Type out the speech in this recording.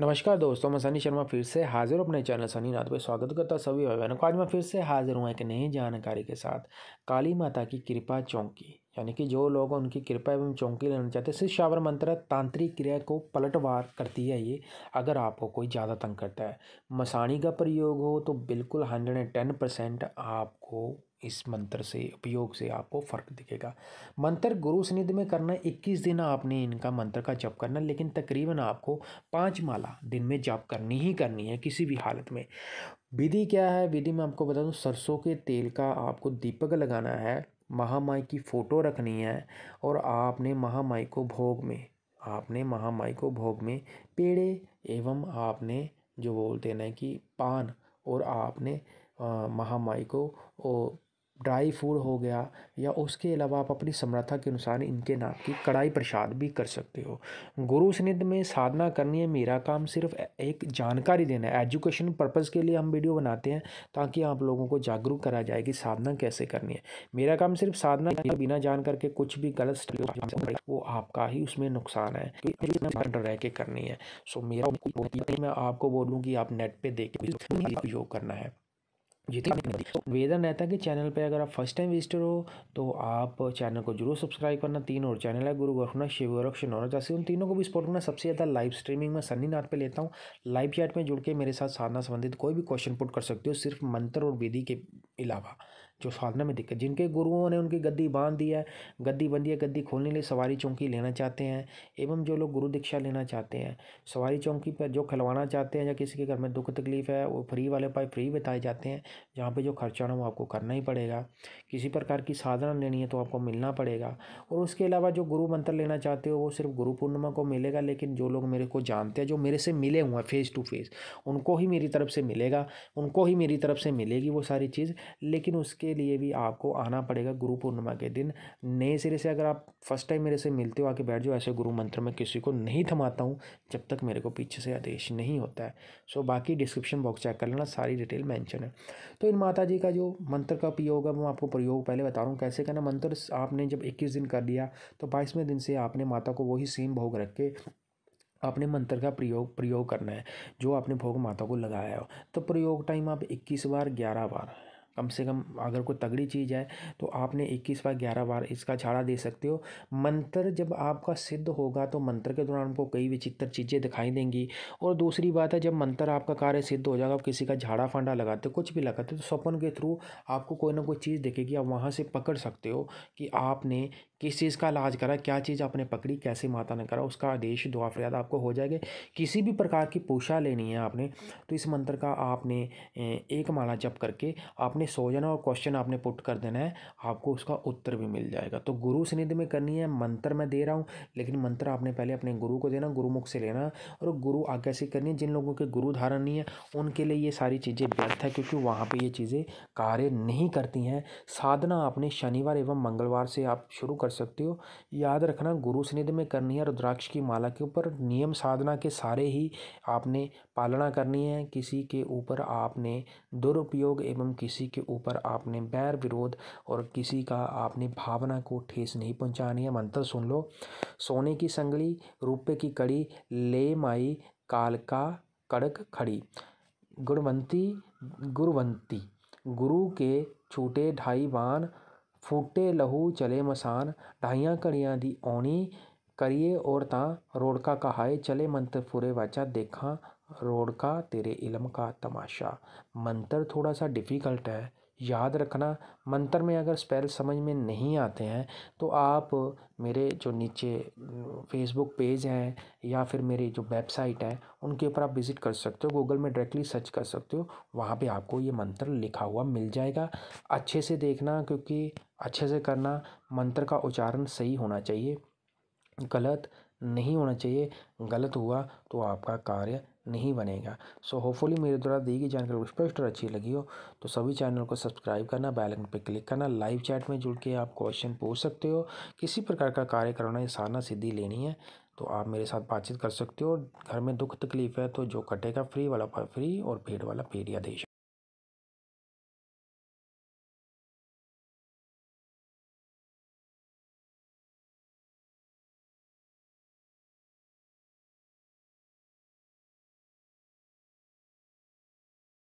नमस्कार दोस्तों मैं सनी शर्मा फिर से हाजिर हूँ अपने चैनल सनी नाथ पर स्वागत करता सभी भाई बहनों को आज मैं फिर से हाजिर हूँ एक नई जानकारी के साथ काली माता की कृपा चौंकी यानी कि जो लोग उनकी कृपा एवं चौंकी लेना चाहते हैं सिर्फ शावर मंत्र तांत्रिक क्रिया को पलटवार करती है ये अगर आपको कोई ज़्यादा तंग करता है मसाणी का प्रयोग हो तो बिल्कुल हंड्रेड एंड टेन परसेंट आपको इस मंत्र से उपयोग से आपको फ़र्क दिखेगा मंत्र गुरु स्निधि में करना इक्कीस दिन आपने इनका मंत्र का जप करना लेकिन तकरीबन आपको पाँच माला दिन में जप करनी ही करनी है किसी भी हालत में विधि क्या है विधि में आपको बता दूँ सरसों के तेल का आपको दीपक लगाना है महामाई की फ़ोटो रखनी है और आपने महामाई को भोग में आपने महामाई को भोग में पेड़े एवं आपने जो बोलते हैं ना कि पान और आपने महामाई को ओ ड्राई फूड हो गया या उसके अलावा आप अपनी समर्था के अनुसार इनके नाम की कड़ाई प्रसाद भी कर सकते हो गुरु स्निध में साधना करनी है मेरा काम सिर्फ एक जानकारी देना है एजुकेशन पर्पज़ के लिए हम वीडियो बनाते हैं ताकि आप लोगों को जागरूक करा जाए कि साधना कैसे करनी है मेरा काम सिर्फ साधना बिना जान करके कुछ भी गलत वो आपका ही उसमें नुकसान है रह के करनी है सो मेरा मैं आपको बोलूँ कि आप नेट पर देख योग करना है जितनी तो तो वेदन रहता है कि चैनल पे अगर आप फर्स्ट टाइम विजिटर हो तो आप चैनल को जरूर सब्सक्राइब करना तीन और चैनल है गुरु गोरखनाथ शिव गोरक्ष शिनौरा जैसे उन तीनों को भी सपोर्ट करना सबसे ज़्यादा लाइव स्ट्रीमिंग में सन्नी नाथ पे लेता हूँ लाइव चैट में जुड़ के मेरे साथ साधना संबंधित कोई भी क्वेश्चन पुट कर सकते हो सिर्फ मंत्र और विधि के अलावा जो साधना में दिक्कत जिनके गुरुओं ने उनकी गद्दी बांध दी है गद्दी बंधी है गद्दी खोलने लिए सवारी चौकी लेना चाहते हैं एवं जो लोग गुरु दीक्षा लेना चाहते हैं सवारी चौकी पर जो खिलवाना चाहते हैं या किसी के घर में दुख तकलीफ है वो फ्री वाले पाए फ्री बताए जाते हैं जहाँ पर जो खर्चा ना वो आपको करना ही पड़ेगा किसी प्रकार की साधना लेनी है तो आपको मिलना पड़ेगा और उसके अलावा जो गुरु मंत्र लेना चाहते हो वो सिर्फ गुरु पूर्णिमा को मिलेगा लेकिन जो लोग मेरे को जानते हैं जो मेरे से मिले हुए हैं फेस टू फेस उनको ही मेरी तरफ से मिलेगा उनको ही मेरी तरफ से मिलेगी वो सारी चीज़ लेकिन उसके लिए भी आपको आना पड़ेगा गुरु पूर्णिमा के दिन नए सिरे से अगर आप फर्स्ट टाइम मेरे से मिलते हो आके बैठ जाओ ऐसे गुरु मंत्र में किसी को नहीं थमाता हूँ जब तक मेरे को पीछे से आदेश नहीं होता है सो बाकी डिस्क्रिप्शन बॉक्स चेक कर लेना सारी डिटेल मैंशन है तो इन माता जी का जो मंत्र का प्रयोग है मैं आपको प्रयोग पहले बता रहा हूँ कैसे करना मंत्र आपने जब इक्कीस दिन कर दिया तो बाईसवें दिन से आपने माता को वही सेम भोग रख के अपने मंत्र का प्रयोग प्रयोग करना है जो आपने भोग माता को लगाया हो तो प्रयोग टाइम आप 21 बार 11 बार कम से कम अगर कोई तगड़ी चीज़ है तो आपने इक्कीस बार ग्यारह बार इसका झाड़ा दे सकते हो मंत्र जब आपका सिद्ध होगा तो मंत्र के दौरान आपको कई विचित्र चीज़ें दिखाई देंगी और दूसरी बात है जब मंत्र आपका कार्य सिद्ध हो जाएगा आप किसी का झाड़ा फांडा लगाते हो कुछ भी लगाते हो तो स्वपन के थ्रू आपको कोई ना कोई चीज़ दिखेगी आप वहाँ से पकड़ सकते हो कि आपने किस चीज़ का इलाज करा क्या चीज़ आपने पकड़ी कैसे माता ने करा उसका आदेश दुआ फरियाद आपको हो जाएगा किसी भी प्रकार की पोषा लेनी है आपने तो इस मंत्र का आपने एक माला जप करके आपने आपने जाना और क्वेश्चन आपने पुट कर देना है आपको उसका उत्तर भी मिल जाएगा तो गुरु स्निधि में करनी है मंत्र मैं दे रहा हूँ लेकिन मंत्र आपने पहले अपने गुरु को देना गुरुमुख से लेना और गुरु आज्ञा से करनी है जिन लोगों के गुरु धारण नहीं है उनके लिए ये सारी चीज़ें व्यर्थ है क्योंकि वहाँ पर ये चीज़ें कार्य नहीं करती हैं साधना आपने शनिवार एवं मंगलवार से आप शुरू कर सकते हो याद रखना गुरु स्निधि में करनी है रुद्राक्ष की माला के ऊपर नियम साधना के सारे ही आपने पालना करनी है किसी के ऊपर आपने दुरुपयोग एवं किसी के ऊपर आपने बैर विरोध और किसी का आपने भावना को ठेस नहीं पहुंचानी है मंत्र सुन लो सोने की संगली रुपये की कड़ी ले माई काल का कड़क खड़ी गुणवंती गुरुवंती गुरु के छूटे ढाई बान फूटे लहू चले मसान ढाइया घड़ियाँ दी औनी करिए और ਤਾਂ ਰੋੜਕਾ ਕਹਾਏ ਚਲੇ ਮੰਤਰ ਪੂਰੇ ਵਾਚਾ ਦੇਖਾਂ रोड का तेरे इलम का तमाशा मंत्र थोड़ा सा डिफ़िकल्ट है याद रखना मंत्र में अगर स्पेल समझ में नहीं आते हैं तो आप मेरे जो नीचे फेसबुक पेज हैं या फिर मेरी जो वेबसाइट है उनके ऊपर आप विज़िट कर सकते हो गूगल में डायरेक्टली सर्च कर सकते हो वहाँ पे आपको ये मंत्र लिखा हुआ मिल जाएगा अच्छे से देखना क्योंकि अच्छे से करना मंत्र का उच्चारण सही होना चाहिए गलत नहीं होना चाहिए गलत हुआ तो आपका कार्य नहीं बनेगा सो होपफुली मेरे द्वारा दी गई जानकारी स्पष्ट और अच्छी लगी हो तो सभी चैनल को सब्सक्राइब करना बेल आइकन पर क्लिक करना लाइव चैट में जुड़ के आप क्वेश्चन पूछ सकते हो किसी प्रकार का कार्य करना साधना सीधी लेनी है तो आप मेरे साथ बातचीत कर सकते हो घर में दुख तकलीफ है तो जो कटेगा फ्री वाला फ्री और पेड़ वाला पेड़ या देश